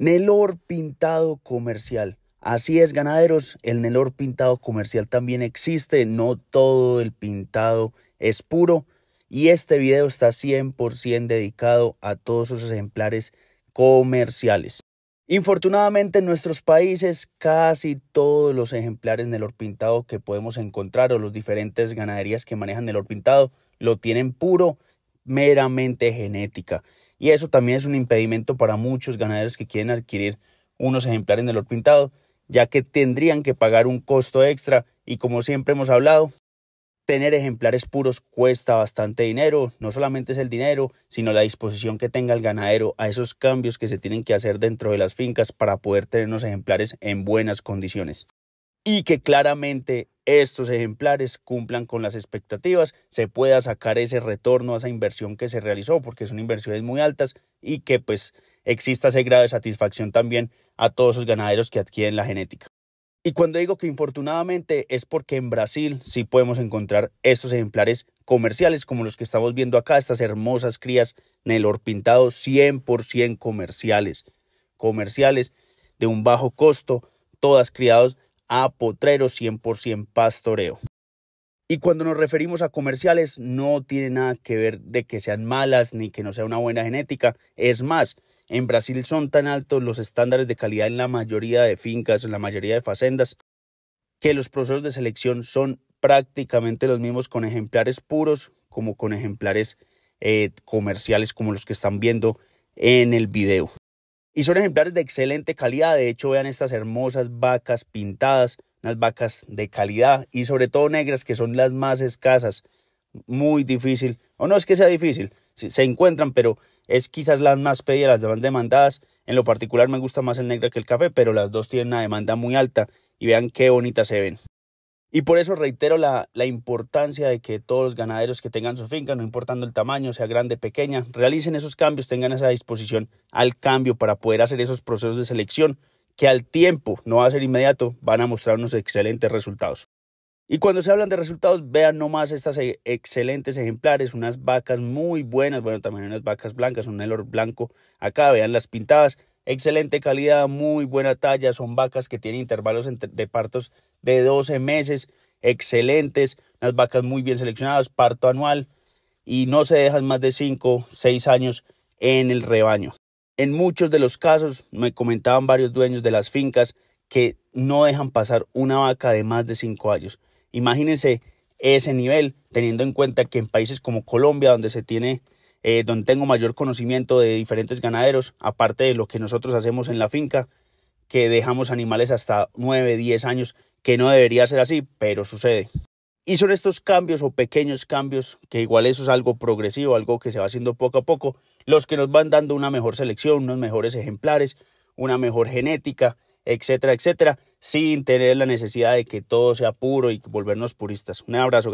Nelor pintado comercial. Así es, ganaderos, el Nelor pintado comercial también existe, no todo el pintado es puro y este video está 100% dedicado a todos esos ejemplares comerciales. Infortunadamente en nuestros países casi todos los ejemplares Nelor pintado que podemos encontrar o las diferentes ganaderías que manejan Nelor pintado lo tienen puro meramente genética. Y eso también es un impedimento para muchos ganaderos que quieren adquirir unos ejemplares de olor pintado, ya que tendrían que pagar un costo extra y como siempre hemos hablado, tener ejemplares puros cuesta bastante dinero, no solamente es el dinero, sino la disposición que tenga el ganadero a esos cambios que se tienen que hacer dentro de las fincas para poder tener unos ejemplares en buenas condiciones y que claramente estos ejemplares cumplan con las expectativas, se pueda sacar ese retorno a esa inversión que se realizó, porque son inversiones muy altas y que pues exista ese grado de satisfacción también a todos los ganaderos que adquieren la genética. Y cuando digo que infortunadamente es porque en Brasil sí podemos encontrar estos ejemplares comerciales como los que estamos viendo acá, estas hermosas crías Nelor pintado 100% comerciales, comerciales de un bajo costo, todas criados a potrero 100% pastoreo. Y cuando nos referimos a comerciales, no tiene nada que ver de que sean malas ni que no sea una buena genética. Es más, en Brasil son tan altos los estándares de calidad en la mayoría de fincas, en la mayoría de facendas, que los procesos de selección son prácticamente los mismos con ejemplares puros como con ejemplares eh, comerciales como los que están viendo en el video. Y son ejemplares de excelente calidad. De hecho, vean estas hermosas vacas pintadas, unas vacas de calidad y sobre todo negras que son las más escasas. Muy difícil, o no es que sea difícil, se encuentran, pero es quizás las más pedidas, las más demandadas. En lo particular me gusta más el negro que el café, pero las dos tienen una demanda muy alta y vean qué bonitas se ven. Y por eso reitero la, la, importancia de que todos los ganaderos que tengan su finca, no importando el tamaño, sea grande, pequeña, realicen esos cambios, tengan esa disposición al cambio para poder hacer esos procesos de selección que al tiempo, no va a ser inmediato, van a mostrar unos excelentes resultados. Y cuando se hablan de resultados, vean nomás estas e, excelentes ejemplares, unas vacas muy buenas, bueno, también unas vacas blancas, un Nelor blanco acá, vean las pintadas, excelente calidad, muy buena talla, son vacas que tienen intervalos de partos de 12 meses, excelentes, unas vacas muy bien seleccionadas, parto anual y no se dejan más de 5, 6 años en el rebaño. En muchos de los casos me comentaban varios dueños de las fincas que no dejan pasar una vaca de más de 5 años. Imagínense ese nivel, teniendo en cuenta que en países como Colombia, donde se tiene eh, donde tengo mayor conocimiento de diferentes ganaderos, aparte de lo que nosotros hacemos en la finca, que dejamos animales hasta 9, 10 años, que no debería ser así, pero sucede. Y son estos cambios o pequeños cambios, que igual eso es algo progresivo, algo que se va haciendo poco a poco, los que nos van dando una mejor selección, unos mejores ejemplares, una mejor genética, etcétera, etcétera, sin tener la necesidad de que todo sea puro y volvernos puristas. Un abrazo.